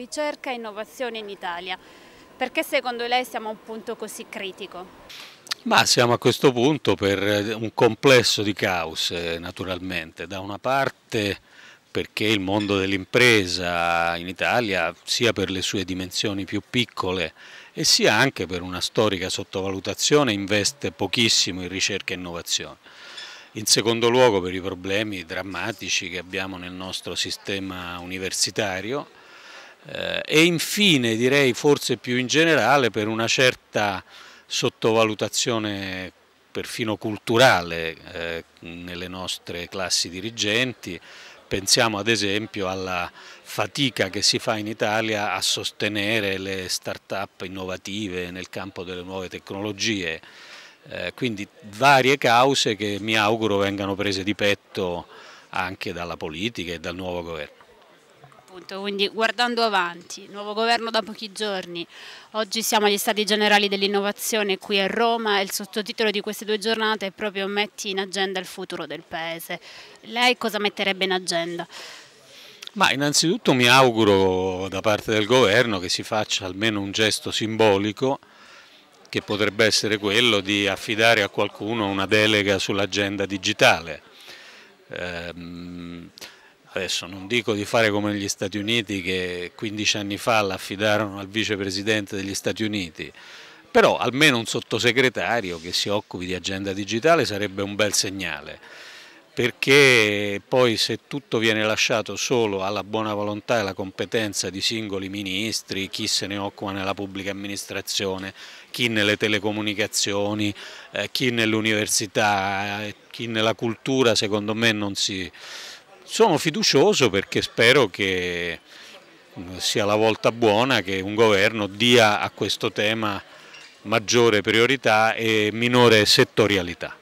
ricerca e innovazione in Italia. Perché secondo lei siamo a un punto così critico? Ma siamo a questo punto per eh, un complesso di cause naturalmente, da una parte perché il mondo dell'impresa in Italia sia per le sue dimensioni più piccole e sia anche per una storica sottovalutazione investe pochissimo in ricerca e innovazione. In secondo luogo per i problemi drammatici che abbiamo nel nostro sistema universitario eh, e infine direi forse più in generale per una certa sottovalutazione perfino culturale eh, nelle nostre classi dirigenti. Pensiamo ad esempio alla fatica che si fa in Italia a sostenere le start-up innovative nel campo delle nuove tecnologie. Eh, quindi varie cause che mi auguro vengano prese di petto anche dalla politica e dal nuovo governo appunto, quindi guardando avanti, nuovo governo da pochi giorni, oggi siamo agli Stati Generali dell'Innovazione qui a Roma e il sottotitolo di queste due giornate è proprio Metti in agenda il futuro del Paese. Lei cosa metterebbe in agenda? Ma innanzitutto mi auguro da parte del governo che si faccia almeno un gesto simbolico che potrebbe essere quello di affidare a qualcuno una delega sull'agenda digitale. Ehm, Adesso non dico di fare come gli Stati Uniti che 15 anni fa l'affidarono al vicepresidente degli Stati Uniti, però almeno un sottosegretario che si occupi di agenda digitale sarebbe un bel segnale perché poi se tutto viene lasciato solo alla buona volontà e alla competenza di singoli ministri, chi se ne occupa nella pubblica amministrazione, chi nelle telecomunicazioni, eh, chi nell'università, eh, chi nella cultura, secondo me non si, sono fiducioso perché spero che mm, sia la volta buona che un governo dia a questo tema maggiore priorità e minore settorialità.